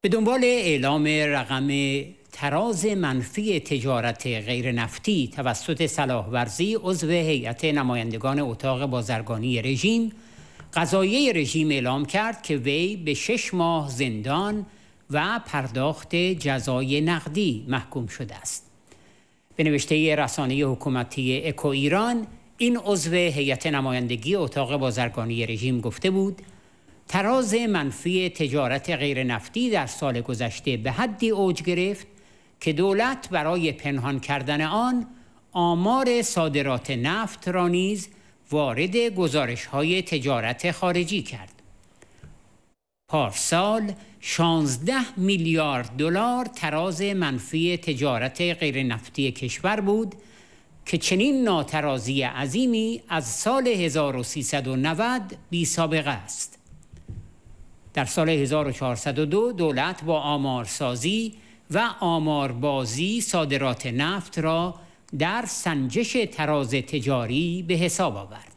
به دنبال اعلام رقم تراز منفی تجارت غیر نفتی توسط صلاح ورزی عضو هیئت نمایندگان اتاق بازرگانی رژیم قضایه رژیم اعلام کرد که وی به شش ماه زندان و پرداخت جزای نقدی محکوم شده است به نوشته رسانه حکومتی اکو ایران این عضو هیئت نمایندگی اتاق بازرگانی رژیم گفته بود تراز منفی تجارت غیرنفتی در سال گذشته به حدی اوج گرفت که دولت برای پنهان کردن آن آمار صادرات نفت را نیز وارد گزارش های تجارت خارجی کرد. پارسال 16 میلیارد دلار تراز منفی تجارت غیرنفتی کشور بود که چنین ناترازی عظیمی از سال 1390 بی سابقه است. در سال 1402 دولت با آمارسازی و آماربازی صادرات نفت را در سنجش تراز تجاری به حساب آورد.